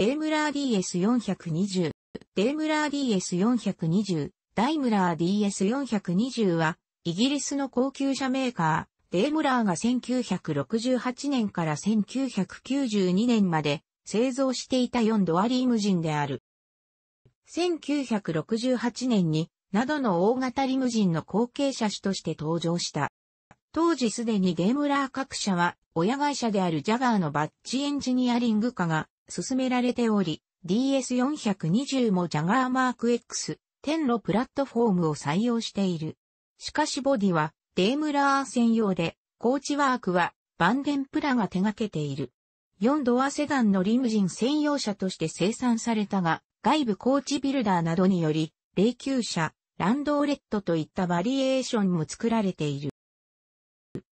デイムラー DS420、デイムラー DS420、ダイムラー DS420 は、イギリスの高級車メーカー、デイムラーが1968年から1992年まで製造していた4ドアリームジンである。1968年に、などの大型リムジンの後継車種として登場した。当時すでにデイムラー各社は、親会社であるジャガーのバッチエンジニアリング化が進められており、DS420 もジャガーマーク X、10のプラットフォームを採用している。しかしボディは、デームラー専用で、コーチワークは、バンデンプラが手掛けている。4ドアセダンのリムジン専用車として生産されたが、外部コーチビルダーなどにより、霊柩車、ランドーレットといったバリエーションも作られている。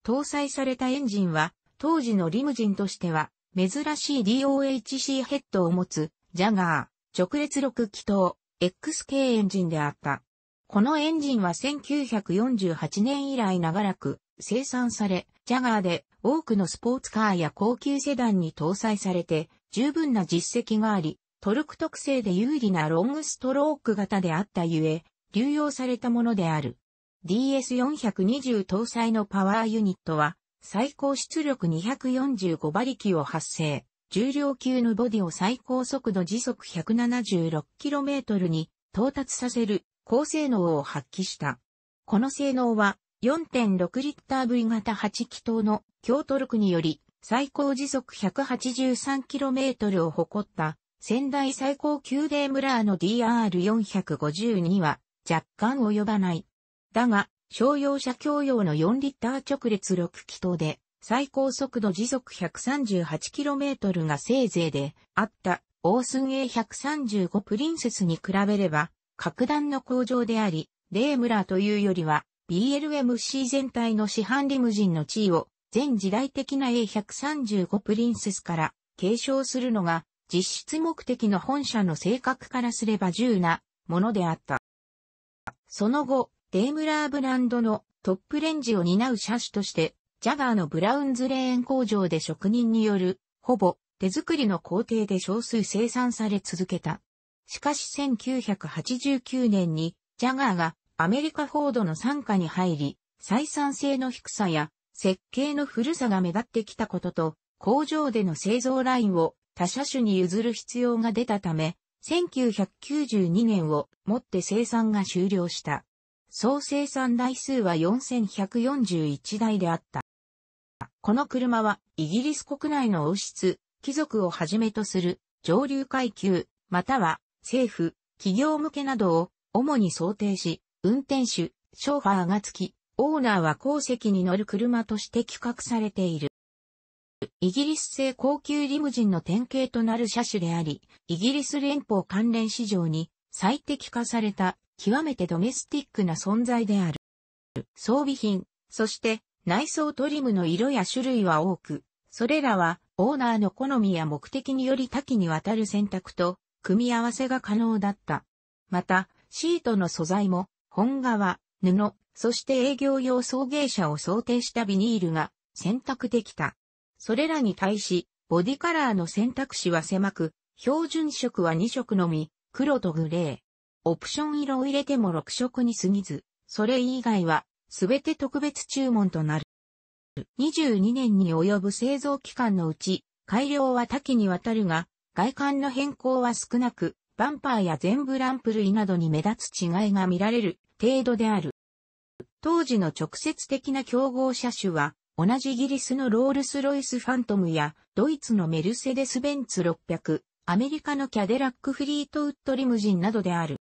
搭載されたエンジンは、当時のリムジンとしては珍しい DOHC ヘッドを持つ、ジャガー、直列6気筒、XK エンジンであった。このエンジンは1948年以来長らく生産され、ジャガーで多くのスポーツカーや高級セダンに搭載されて、十分な実績があり、トルク特性で有利なロングストローク型であったゆえ、流用されたものである。DS420 搭載のパワーユニットは、最高出力245馬力を発生、重量級のボディを最高速度時速 176km に到達させる高性能を発揮した。この性能は4.6リッター V 型8気筒の強トルクにより最高時速 183km を誇った仙台最高級デームラーの DR450 には若干及ばない。だが、商用車共用の4リッター直列6気筒で、最高速度時速 138km がせいぜいであったオースン A135 プリンセスに比べれば、格段の向上であり、レームラーというよりは、BLMC 全体の市販リムジンの地位を、全時代的な A135 プリンセスから継承するのが、実質目的の本社の性格からすれば重なものであった。その後、デームラーブランドのトップレンジを担う車種として、ジャガーのブラウンズレーン工場で職人による、ほぼ手作りの工程で少数生産され続けた。しかし1989年に、ジャガーがアメリカフォードの参加に入り、採算性の低さや設計の古さが目立ってきたことと、工場での製造ラインを他車種に譲る必要が出たため、1992年をもって生産が終了した。総生産台数は4141台であった。この車はイギリス国内の王室、貴族をはじめとする上流階級、または政府、企業向けなどを主に想定し、運転手、ショーファーがつき、オーナーは後席に乗る車として企画されている。イギリス製高級リムジンの典型となる車種であり、イギリス連邦関連市場に最適化された極めてドメスティックな存在である。装備品、そして内装トリムの色や種類は多く、それらはオーナーの好みや目的により多岐にわたる選択と組み合わせが可能だった。また、シートの素材も本革、布、そして営業用送迎車を想定したビニールが選択できた。それらに対し、ボディカラーの選択肢は狭く、標準色は2色のみ、黒とグレー。オプション色を入れても6色に過ぎず、それ以外は、すべて特別注文となる。22年に及ぶ製造期間のうち、改良は多岐にわたるが、外観の変更は少なく、バンパーや全部ランプ類などに目立つ違いが見られる程度である。当時の直接的な競合車種は、同じイギリスのロールスロイスファントムや、ドイツのメルセデス・ベンツ600、アメリカのキャデラック・フリートウッド・リムジンなどである。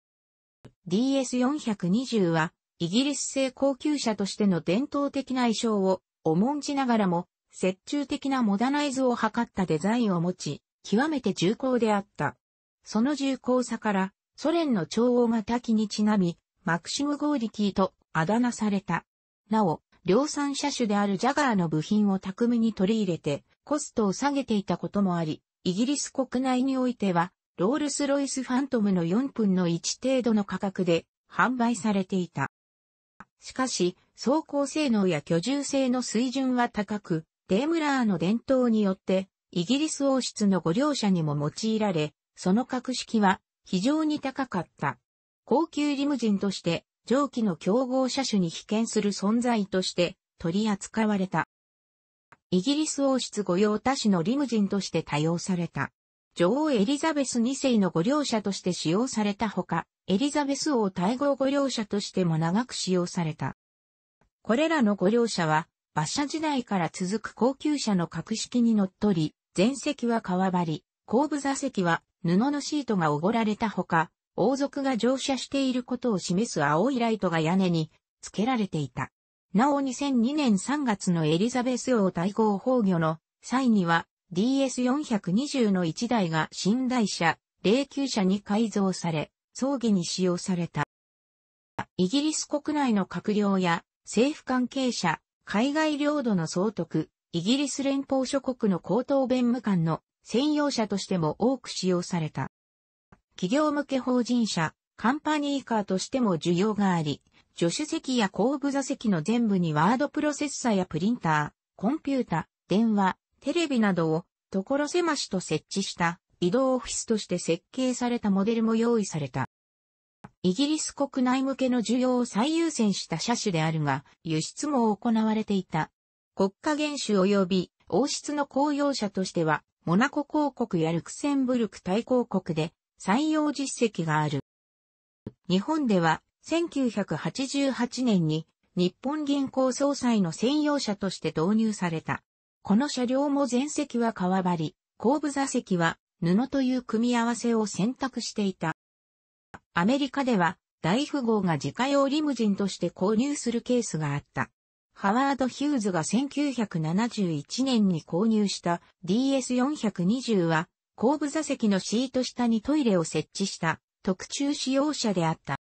DS420 は、イギリス製高級車としての伝統的な衣装を重んじながらも、折衷的なモダナイズを図ったデザインを持ち、極めて重厚であった。その重厚さから、ソ連の超王が多岐にちなみ、マクシム・ゴーリティとあだ名された。なお、量産車種であるジャガーの部品を巧みに取り入れて、コストを下げていたこともあり、イギリス国内においては、ロールスロイスファントムの4分の1程度の価格で販売されていた。しかし、走行性能や居住性の水準は高く、デームラーの伝統によって、イギリス王室のご両者にも用いられ、その格式は非常に高かった。高級リムジンとして、上記の競合車種に被験する存在として取り扱われた。イギリス王室御用達のリムジンとして多用された。女王エリザベス2世の御両者として使用されたほか、エリザベス王対合御両者としても長く使用された。これらの御両者は、馬車時代から続く高級車の格式にのっとり、前席は川張り、後部座席は布のシートがおごられたほか、王族が乗車していることを示す青いライトが屋根に付けられていた。なお2002年3月のエリザベス王対合崩御の際には、DS420 の1台が寝台車、霊柩車に改造され、葬儀に使用された。イギリス国内の閣僚や政府関係者、海外領土の総督、イギリス連邦諸国の高等弁務官の専用車としても多く使用された。企業向け法人車、カンパニーカーとしても需要があり、助手席や後部座席の全部にワードプロセッサやプリンター、コンピュータ、電話、テレビなどを所狭しと設置した移動オフィスとして設計されたモデルも用意された。イギリス国内向けの需要を最優先した車種であるが、輸出も行われていた。国家元首及び王室の公用車としては、モナコ公国やルクセンブルク大公国で採用実績がある。日本では、1988年に日本銀行総裁の専用車として導入された。この車両も前席は革張り、後部座席は布という組み合わせを選択していた。アメリカでは大富豪が自家用リムジンとして購入するケースがあった。ハワード・ヒューズが1971年に購入した DS420 は後部座席のシート下にトイレを設置した特注使用車であった。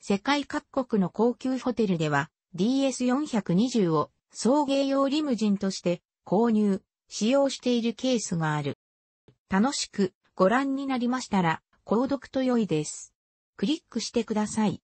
世界各国の高級ホテルでは DS420 を送迎用リムジンとして購入、使用しているケースがある。楽しくご覧になりましたら、購読と良いです。クリックしてください。